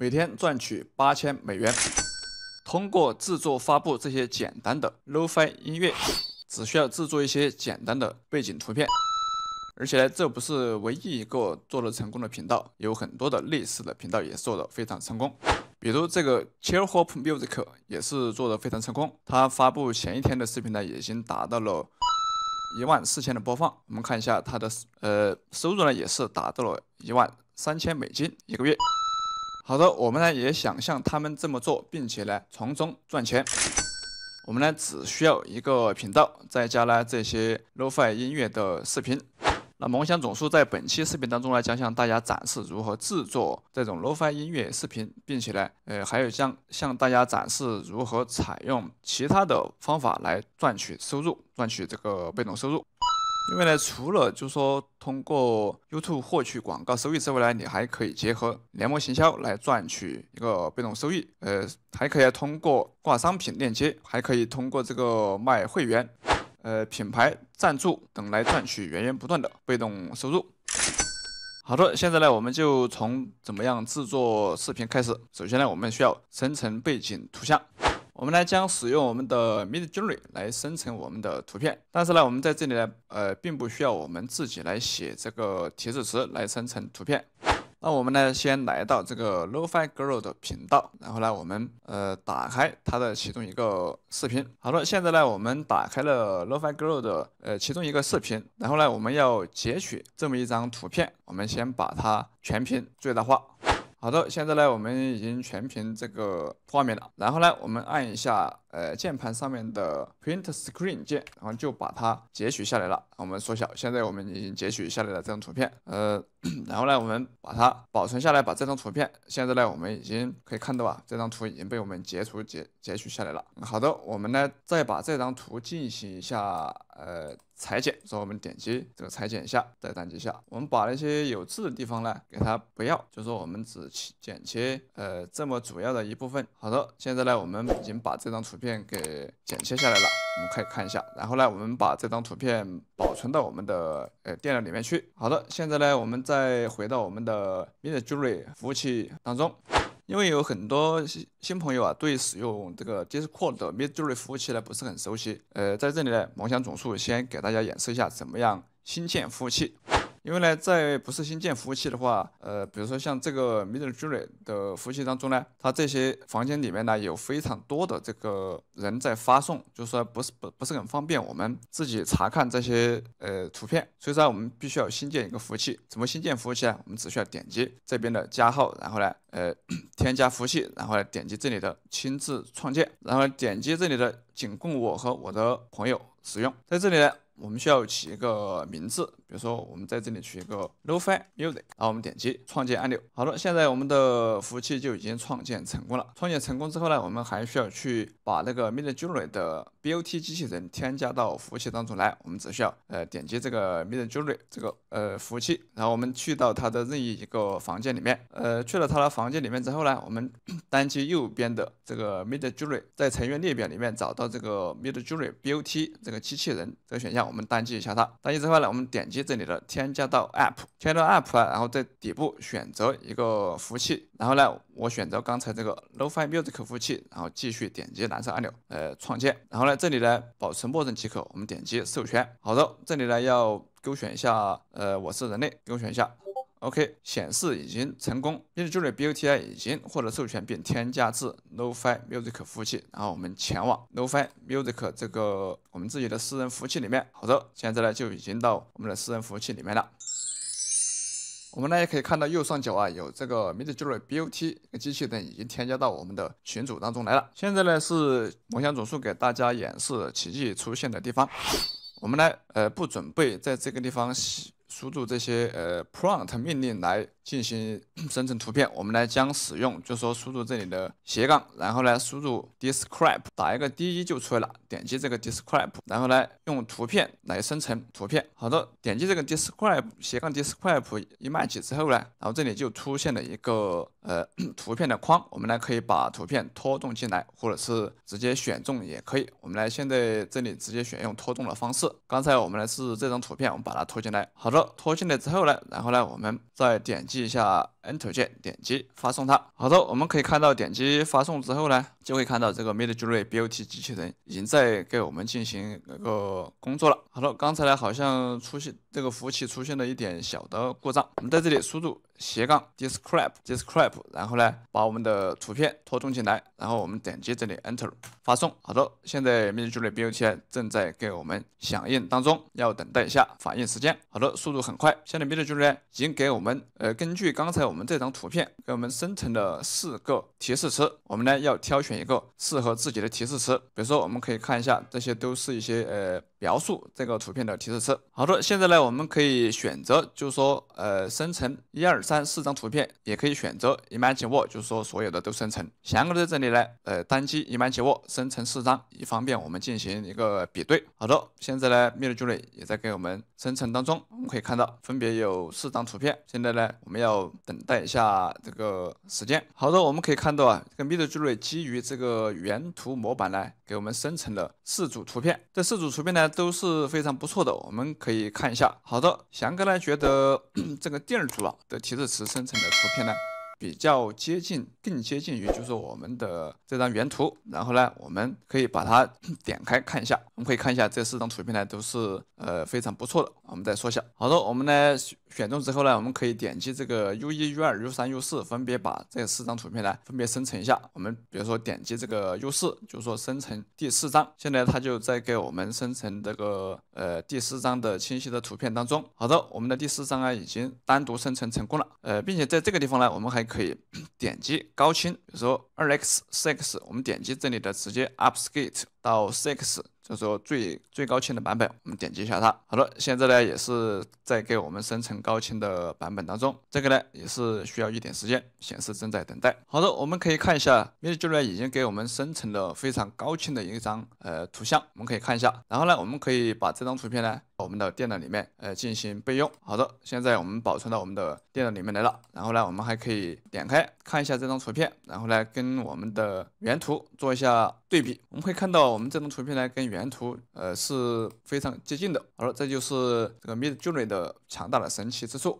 每天赚取八千美元，通过制作发布这些简单的 LoFi 音乐，只需要制作一些简单的背景图片。而且呢，这不是唯一一个做的成功的频道，有很多的类似的频道也做得非常成功。比如这个 Chillhop Music 也是做得非常成功，它发布前一天的视频呢，已经达到了一万四千的播放。我们看一下它的呃收入呢，也是达到了一万三千美金一个月。好的，我们呢也想像他们这么做，并且呢从中赚钱。我们呢只需要一个频道，再加呢这些 LoFi 音乐的视频。那梦香总数在本期视频当中呢，将向大家展示如何制作这种 LoFi 音乐视频，并且呢，呃，还有将向大家展示如何采用其他的方法来赚取收入，赚取这个被动收入。因为呢，除了就是说通过 YouTube 获取广告收益之外呢，你还可以结合联盟行销来赚取一个被动收益。呃，还可以通过挂商品链接，还可以通过这个卖会员，呃，品牌赞助等来赚取源源不断的被动收入。好的，现在呢，我们就从怎么样制作视频开始。首先呢，我们需要生成背景图像。我们呢将使用我们的 Midjourney 来生成我们的图片，但是呢，我们在这里呢，呃，并不需要我们自己来写这个提示词来生成图片。那我们呢，先来到这个 LoFi Girl 的频道，然后呢，我们呃打开它的其中一个视频。好了，现在呢，我们打开了 LoFi Girl 的呃其中一个视频，然后呢，我们要截取这么一张图片，我们先把它全屏最大化。好的，现在呢，我们已经全屏这个画面了。然后呢，我们按一下呃键盘上面的 Print Screen 键，然后就把它截取下来了。我们缩小，现在我们已经截取下来了这张图片，呃，然后呢，我们把它保存下来，把这张图片。现在呢，我们已经可以看到啊，这张图已经被我们截图截截取下来了。好的，我们呢再把这张图进行一下呃。裁剪，所以我们点击这个裁剪一下，再单击下，我们把那些有字的地方呢，给它不要，就说我们只剪切，呃，这么主要的一部分。好的，现在呢，我们已经把这张图片给剪切下来了，我们可以看一下。然后呢，我们把这张图片保存到我们的呃电脑里面去。好的，现在呢，我们再回到我们的 MiniJury 服务器当中。因为有很多新新朋友啊，对使用这个 Discord 的 Midjourney 服务器呢不是很熟悉。呃，在这里呢，梦想总数先给大家演示一下怎么样新建服务器。因为呢，在不是新建服务器的话，呃，比如说像这个 m d d t e r y 的服务器当中呢，它这些房间里面呢有非常多的这个人在发送，就说不是不不是很方便我们自己查看这些呃图片，所以说我们必须要新建一个服务器。怎么新建服务器呢？我们只需要点击这边的加号，然后呢，呃，添加服务器，然后点击这里的亲自创建，然后点击这里的仅供我和我的朋友使用，在这里呢。我们需要起一个名字，比如说我们在这里取一个 LoFi Music，然后我们点击创建按钮。好了，现在我们的服务器就已经创建成功了。创建成功之后呢，我们还需要去把那个 Midjourney 的 B O T 机器人添加到服务器当中来。我们只需要呃点击这个 Midjourney 这个呃服务器，然后我们去到它的任意一个房间里面。呃，去了它的房间里面之后呢，我们 单击右边的这个 Midjourney，在成员列表里面找到这个 Midjourney B O T 这个机器人这个选项。我们单击一下它，单击之后呢，我们点击这里的添加到 App，添加到 App 啊，然后在底部选择一个服务器，然后呢，我选择刚才这个 LoFi Music 服务器，然后继续点击蓝色按钮，呃，创建，然后呢，这里呢，保存默认即可，我们点击授权，好的，这里呢要勾选一下，呃，我是人类，勾选一下。OK，显示已经成功。m u i j o u r n e y b o t i 已经获得授权并添加至 NoFi Music 服务器。然后我们前往 NoFi Music 这个我们自己的私人服务器里面。好的，现在呢就已经到我们的私人服务器里面了。我们呢也可以看到右上角啊有这个 m u i j o u r n e y b o t i 机器呢已经添加到我们的群组当中来了。现在呢是梦想总数给大家演示奇迹出现的地方。我们呢呃不准备在这个地方洗。输入这些呃 prompt 命令来进行 生成图片，我们来将使用，就说输入这里的斜杠，然后呢输入 describe，打一个 d 一就出来了，点击这个 describe，然后呢用图片来生成图片。好的，点击这个 describe，斜杠 describe image 之后呢，然后这里就出现了一个。呃，图片的框，我们呢可以把图片拖动进来，或者是直接选中也可以。我们来现在这里直接选用拖动的方式。刚才我们呢是这张图片，我们把它拖进来。好的，拖进来之后呢，然后呢我们再点击一下。Enter 键点击发送它。好的，我们可以看到点击发送之后呢，就会看到这个 Midjourney B O T 机器人已经在给我们进行那个工作了。好的，刚才呢好像出现这个服务器出现了一点小的故障。我们在这里输入斜杠 describe describe，然后呢把我们的图片拖动进来，然后我们点击这里 Enter 发送。好的，现在 Midjourney B O T 正在给我们响应当中，要等待一下反应时间。好的，速度很快，现在 Midjourney 已经给我们呃根据刚才我们。我们这张图片给我们生成了四个提示词，我们呢要挑选一个适合自己的提示词。比如说，我们可以看一下，这些都是一些呃。描述这个图片的提示词。好的，现在呢，我们可以选择，就是说，呃，生成一二三四张图片，也可以选择 Image w a 就是说所有的都生成。祥哥在这里呢，呃，单击 Image w a 生成四张，以方便我们进行一个比对。好的，现在呢，m i 聚类 o 也在给我们生成当中，我们可以看到，分别有四张图片。现在呢，我们要等待一下这个时间。好的，我们可以看到啊，这个 m i 聚类 o 基于这个原图模板呢，给我们生成了四组图片。这四组图片呢。都是非常不错的，我们可以看一下。好的，翔哥呢，觉得 这个第二组啊的提示词生成的图片呢？比较接近，更接近于就是我们的这张原图。然后呢，我们可以把它 点开看一下。我们可以看一下这四张图片呢，都是呃非常不错的。我们再说一下，好的，我们呢选中之后呢，我们可以点击这个 U 一、U 二、U 三、U 四，分别把这四张图片呢分别生成一下。我们比如说点击这个 U 四，就是说生成第四张。现在它就在给我们生成这个呃第四张的清晰的图片当中。好的，我们的第四张啊已经单独生成成功了。呃，并且在这个地方呢，我们还。可以点击高清，比如说二 x、6 x，我们点击这里的直接 upscale 到6。x。就是说最最高清的版本，我们点击一下它。好的，现在呢也是在给我们生成高清的版本当中，这个呢也是需要一点时间，显示正在等待。好的，我们可以看一下 m i n i g 已经给我们生成了非常高清的一张呃图像，我们可以看一下。然后呢，我们可以把这张图片呢，我们的电脑里面呃进行备用。好的，现在我们保存到我们的电脑里面来了。然后呢，我们还可以点开看一下这张图片，然后呢跟我们的原图做一下。对比，我们会看到我们这张图片呢，跟原图呃是非常接近的。好了，这就是这个 Midjourney 的强大的神奇之处。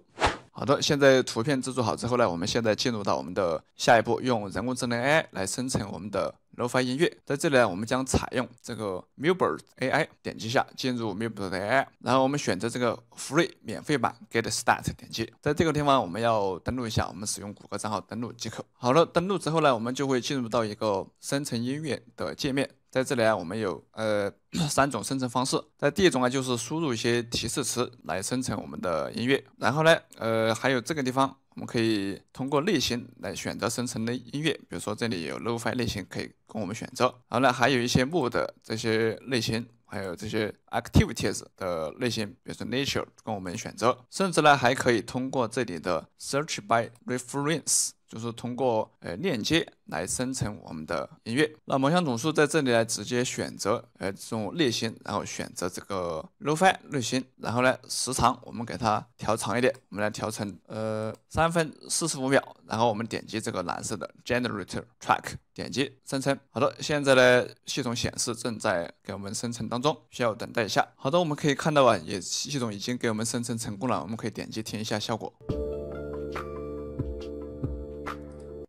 好的，现在图片制作好之后呢，我们现在进入到我们的下一步，用人工智能 AI 来生成我们的。lofi 音乐在这里呢，我们将采用这个 m u s e b t AI，点击一下进入 m u s e b t AI，然后我们选择这个 Free 免费版，Get Start 点击，在这个地方我们要登录一下，我们使用谷歌账号登录即可。好了，登录之后呢，我们就会进入到一个生成音乐的界面。在这里啊，我们有呃三种生成方式。在第一种啊，就是输入一些提示词来生成我们的音乐。然后呢，呃，还有这个地方，我们可以通过类型来选择生成的音乐。比如说，这里有 Lo-fi 类型可以供我们选择。然后呢，还有一些 m o mood 的这些类型，还有这些 Activities 的类型，比如说 Nature 供我们选择。甚至呢，还可以通过这里的 Search by Reference。就是通过呃链接来生成我们的音乐。那魔像总数在这里呢，直接选择呃这种类型，然后选择这个 LoFi 类型，然后呢时长我们给它调长一点，我们来调成呃三分四十五秒。然后我们点击这个蓝色的 Generate Track，点击生成。好的，现在呢系统显示正在给我们生成当中，需要等待一下。好的，我们可以看到啊，也系统已经给我们生成成功了，我们可以点击听一下效果。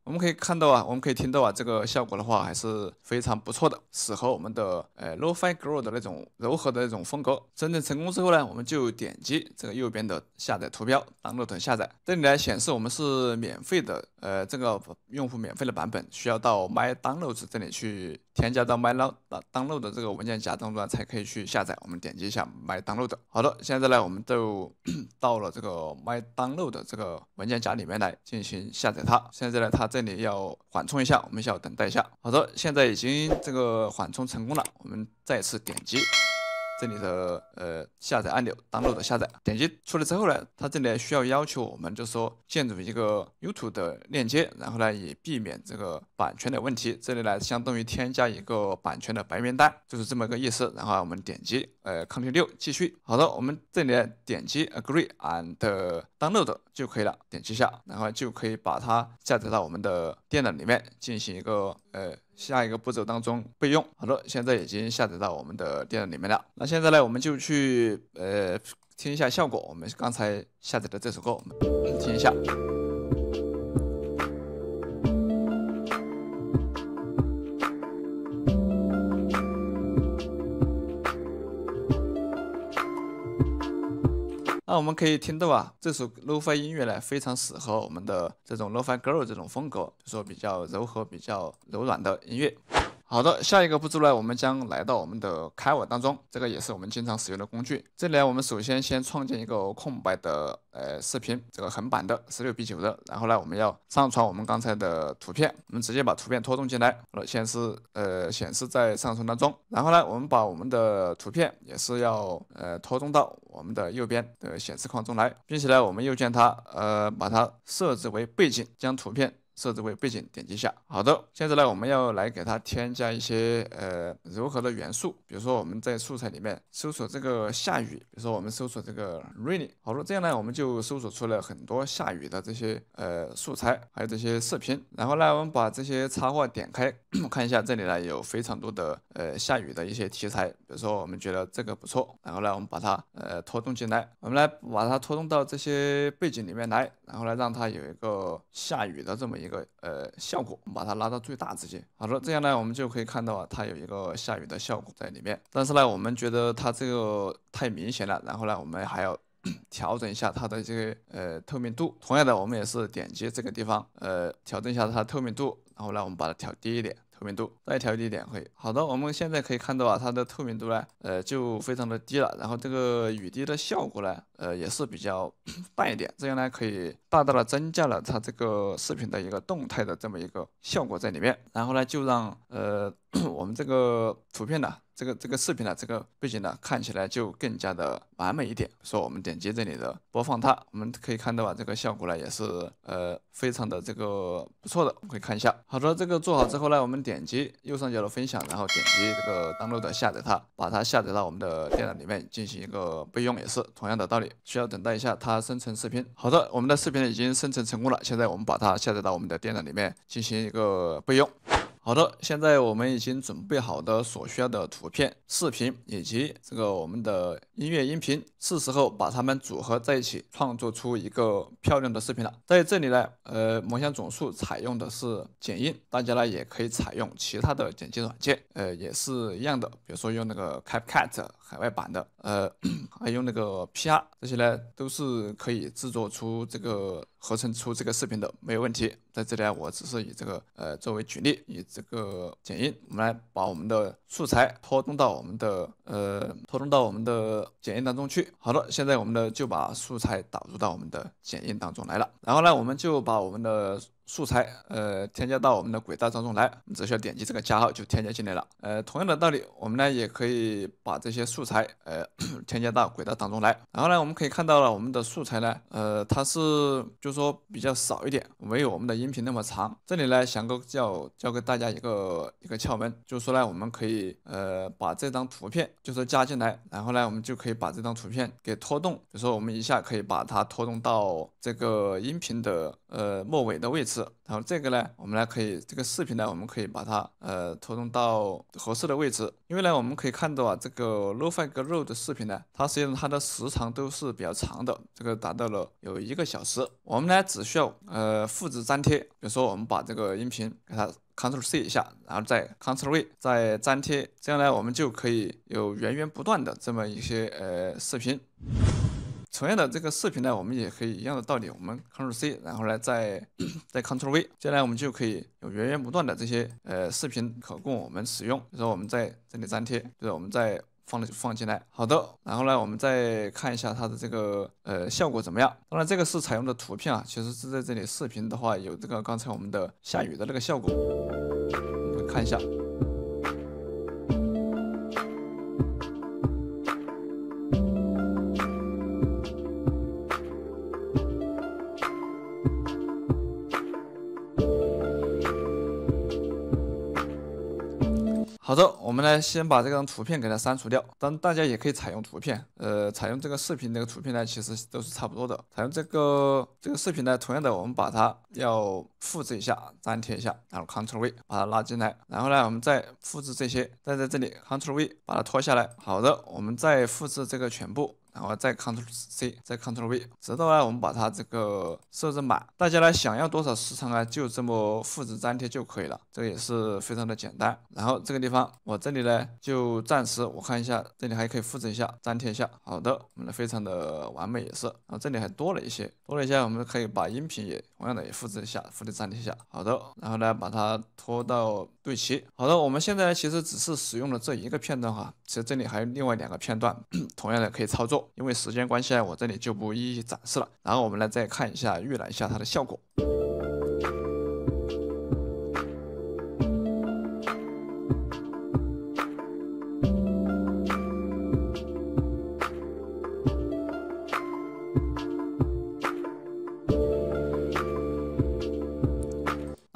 我们可以看到啊，我们可以听到啊，这个效果的话还是非常不错的，适合我们的呃 Lo-Fi g r o o 的那种柔和的那种风格。真正成功之后呢，我们就点击这个右边的下载图标，d o w n l o a d 下载。这里呢显示我们是免费的，呃，这个用户免费的版本，需要到 My Downloads 这里去。添加到 My o Download 的这个文件夹当中啊，才可以去下载。我们点击一下 My Download。好的，现在呢，我们就 到了这个 My Download 的这个文件夹里面来进行下载它。现在呢，它这里要缓冲一下，我们需要等待一下。好的，现在已经这个缓冲成功了，我们再次点击。这里的呃下载按钮，登录的下载，点击出来之后呢，它这里需要要求我们就是说建筑一个 YouTube 的链接，然后呢也避免这个版权的问题，这里呢相当于添加一个版权的白名单，就是这么个意思。然后我们点击呃 Continue 继续，好的，我们这里点击 Agree and Download 就可以了，点击一下，然后就可以把它下载到我们的电脑里面进行一个呃。下一个步骤当中备用。好的，现在已经下载到我们的电脑里面了。那现在呢，我们就去呃听一下效果。我们刚才下载的这首歌，我们听一下。那我们可以听到啊，这首 lofi 音乐呢，非常适合我们的这种 lofi girl 这种风格，就是说比较柔和、比较柔软的音乐。好的，下一个步骤呢，我们将来到我们的开沃当中，这个也是我们经常使用的工具。这里呢，我们首先先创建一个空白的呃视频，这个横版的十六比九的。然后呢，我们要上传我们刚才的图片，我们直接把图片拖动进来，显示呃显示在上传当中。然后呢，我们把我们的图片也是要呃拖动到我们的右边的显示框中来，并且呢，我们右键它呃把它设置为背景，将图片。设置为背景，点击下好的。现在呢，我们要来给它添加一些呃柔和的元素，比如说我们在素材里面搜索这个下雨，比如说我们搜索这个 rainy，好了，这样呢我们就搜索出了很多下雨的这些呃素材，还有这些视频。然后呢，我们把这些插画点开，看一下这里呢有非常多的呃下雨的一些题材，比如说我们觉得这个不错，然后呢我们把它呃拖动进来，我们来把它拖动到这些背景里面来，然后呢让它有一个下雨的这么一。一个呃效果，我们把它拉到最大，直接好了。这样呢，我们就可以看到啊，它有一个下雨的效果在里面。但是呢，我们觉得它这个太明显了，然后呢，我们还要 调整一下它的这个呃透明度。同样的，我们也是点击这个地方，呃，调整一下它的透明度。然后呢，我们把它调低一点。透明度再调低一点会好的，我们现在可以看到啊，它的透明度呢，呃，就非常的低了。然后这个雨滴的效果呢，呃，也是比较淡 一点，这样呢，可以大大的增加了它这个视频的一个动态的这么一个效果在里面。然后呢，就让呃 我们这个图片呢。这个这个视频呢，这个背景呢，看起来就更加的完美一点。说我们点击这里的播放它，我们可以看到啊，这个效果呢也是呃非常的这个不错的。可以看一下，好的，这个做好之后呢，我们点击右上角的分享，然后点击这个登录的下载它，把它下载到我们的电脑里面进行一个备用，也是同样的道理。需要等待一下它生成视频。好的，我们的视频已经生成成功了，现在我们把它下载到我们的电脑里面进行一个备用。好的，现在我们已经准备好的所需要的图片、视频以及这个我们的音乐音频，是时候把它们组合在一起，创作出一个漂亮的视频了。在这里呢，呃，模型总数采用的是剪映，大家呢也可以采用其他的剪辑软件，呃，也是一样的，比如说用那个 CapCut 海外版的。呃，还用那个 PR，这些呢都是可以制作出这个合成出这个视频的，没有问题。在这里啊，我只是以这个呃作为举例，以这个剪映，我们来把我们的。素材拖动到我们的呃，拖动到我们的剪映当中去。好的，现在我们呢就把素材导入到我们的剪映当中来了。然后呢，我们就把我们的素材呃添加到我们的轨道当中来。只需要点击这个加号就添加进来了。呃，同样的道理，我们呢也可以把这些素材呃添加到轨道当中来。然后呢，我们可以看到了我们的素材呢，呃，它是就是说比较少一点，没有我们的音频那么长。这里呢，翔哥教教给大家一个一个窍门，就是说呢，我们可以。呃，把这张图片就是加进来，然后呢，我们就可以把这张图片给拖动。比如说，我们一下可以把它拖动到这个音频的呃末尾的位置。然后这个呢，我们呢可以这个视频呢，我们可以把它呃拖动到合适的位置，因为呢我们可以看到啊，这个 LoFi r o w 的视频呢，它实际上它的时长都是比较长的，这个达到了有一个小时。我们呢只需要呃复制粘贴，比如说我们把这个音频给它 c t r l C 一下，然后再 c t r l V 再粘贴，这样呢我们就可以有源源不断的这么一些呃视频。同样的这个视频呢，我们也可以一样的道理，我们 Ctrl C，然后呢再再 Ctrl V，接下来我们就可以有源源不断的这些呃视频可供我们使用。如说我们在这里粘贴，就是我们再放了放进来。好的，然后呢我们再看一下它的这个呃效果怎么样。当然这个是采用的图片啊，其实是在这里视频的话有这个刚才我们的下雨的那个效果，我们看一下。我们呢，先把这张图片给它删除掉。当然，大家也可以采用图片，呃，采用这个视频这个图片呢，其实都是差不多的。采用这个这个视频呢，同样的，我们把它要复制一下，粘贴一下，然后 Ctrl V 把它拉进来。然后呢，我们再复制这些，再在这里 Ctrl V 把它拖下来。好的，我们再复制这个全部。然后再 c t r l C，再 c t r l V，直到呢我们把它这个设置满。大家呢想要多少时长啊，就这么复制粘贴就可以了，这个也是非常的简单。然后这个地方我这里呢就暂时我看一下，这里还可以复制一下，粘贴一下。好的，我们的非常的完美也是。然后这里还多了一些，多了一些我们可以把音频也同样的也复制一下，复制粘贴一下。好的，然后呢把它拖到。对齐，好的，我们现在其实只是使用了这一个片段哈，其实这里还有另外两个片段，同样的可以操作，因为时间关系我这里就不一一展示了。然后我们来再看一下预览一下它的效果。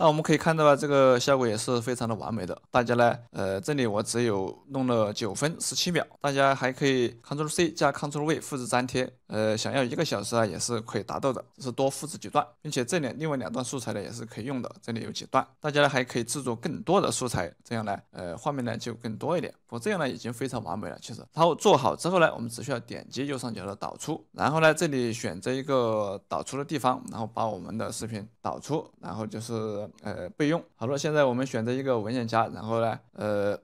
那我们可以看到啊，这个效果也是非常的完美的。大家呢，呃，这里我只有弄了九分十七秒，大家还可以 Ctrl C 加 Ctrl V 复制粘贴，呃，想要一个小时啊也是可以达到的，只是多复制几段，并且这里另外两段素材呢也是可以用的，这里有几段，大家呢还可以制作更多的素材，这样呢，呃，画面呢就更多一点。我这样呢已经非常完美了，其实。然后做好之后呢，我们只需要点击右上角的导出，然后呢，这里选择一个导出的地方，然后把我们的视频导出，然后就是。呃，备用。好的，现在我们选择一个文件夹，然后呢，呃，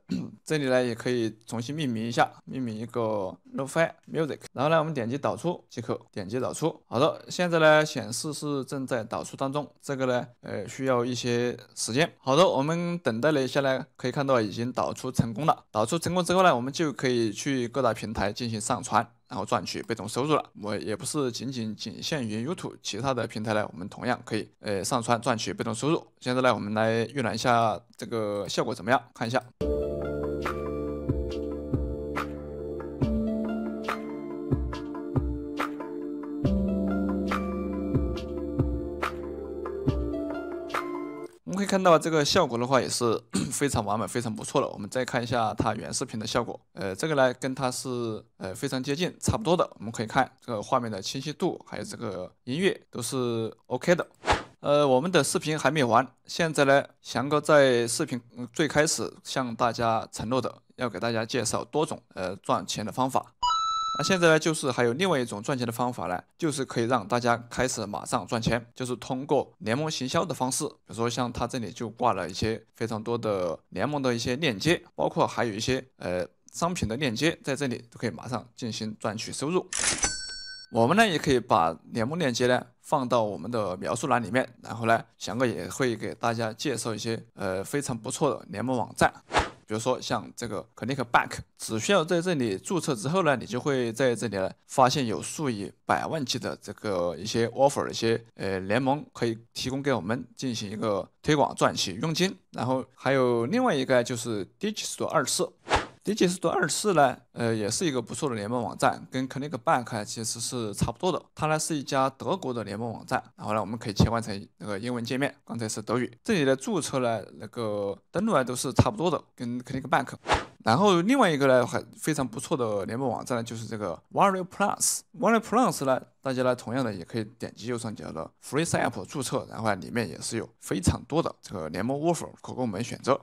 这里呢也可以重新命名一下，命名一个《No f a Music》，然后呢，我们点击导出即可。点击导出，好的，现在呢显示是正在导出当中，这个呢，呃，需要一些时间。好的，我们等待了一下呢，可以看到已经导出成功了。导出成功之后呢，我们就可以去各大平台进行上传。然后赚取被动收入了，我也不是仅仅仅限于 YouTube，其他的平台呢，我们同样可以，呃，上传赚取被动收入。现在呢，我们来预览一下这个效果怎么样，看一下。我们可以看到这个效果的话，也是。非常完美，非常不错了。我们再看一下它原视频的效果。呃，这个呢跟它是呃非常接近、差不多的。我们可以看这个画面的清晰度，还有这个音乐都是 OK 的。呃，我们的视频还没完，现在呢，翔哥在视频最开始向大家承诺的，要给大家介绍多种呃赚钱的方法。那现在呢，就是还有另外一种赚钱的方法呢，就是可以让大家开始马上赚钱，就是通过联盟行销的方式，比如说像他这里就挂了一些非常多的联盟的一些链接，包括还有一些呃商品的链接在这里都可以马上进行赚取收入。我们呢也可以把联盟链接呢放到我们的描述栏里面，然后呢翔哥也会给大家介绍一些呃非常不错的联盟网站。比如说像这个 c l i n c k Bank，只需要在这里注册之后呢，你就会在这里呢发现有数以百万计的这个一些 offer 的一些呃联盟可以提供给我们进行一个推广赚取佣金，然后还有另外一个就是 Digital 二四。点 i 速度二四呢，呃，也是一个不错的联盟网站，跟 c l i n c k Bank 其实是差不多的。它呢是一家德国的联盟网站，然后呢我们可以切换成那个英文界面，刚才是德语。这里的注册呢、那个登录呢都是差不多的，跟 c l i n c k Bank。然后另外一个呢还非常不错的联盟网站呢，就是这个 Warrior Plus。Warrior Plus 呢，大家呢同样的也可以点击右上角的 Free Sign Up 注册，然后里面也是有非常多的这个联盟 offer 可供我们选择。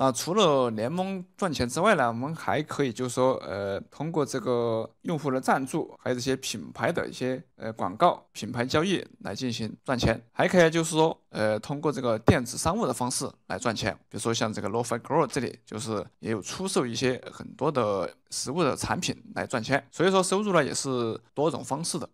那除了联盟赚钱之外呢，我们还可以就是说，呃，通过这个用户的赞助，还有这些品牌的一些呃广告、品牌交易来进行赚钱，还可以就是说，呃，通过这个电子商务的方式来赚钱，比如说像这个 LoFi g r o w 这里就是也有出售一些很多的实物的产品来赚钱，所以说收入呢也是多种方式的。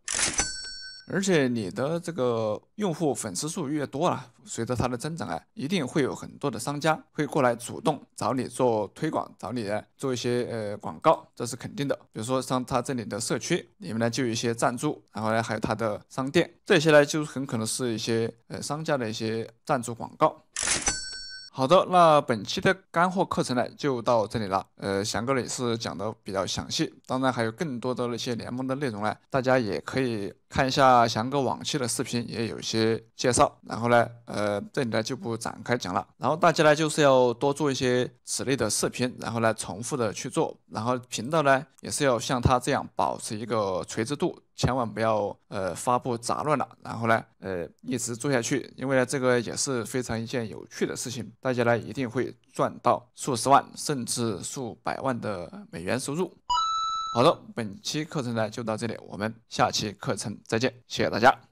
而且你的这个用户粉丝数越多了，随着它的增长啊，一定会有很多的商家会过来主动找你做推广，找你做一些呃广告，这是肯定的。比如说像他这里的社区里面呢，就有一些赞助，然后呢还有他的商店，这些呢就很可能是一些呃商家的一些赞助广告。好的，那本期的干货课程呢就到这里了。呃，翔哥呢也是讲的比较详细，当然还有更多的那些联盟的内容呢，大家也可以看一下翔哥往期的视频，也有一些介绍。然后呢，呃，这里呢就不展开讲了。然后大家呢就是要多做一些此类的视频，然后呢重复的去做，然后频道呢也是要像他这样保持一个垂直度。千万不要呃发布杂乱了，然后呢呃一直做下去，因为呢这个也是非常一件有趣的事情，大家呢一定会赚到数十万甚至数百万的美元收入。好的，本期课程呢就到这里，我们下期课程再见，谢谢大家。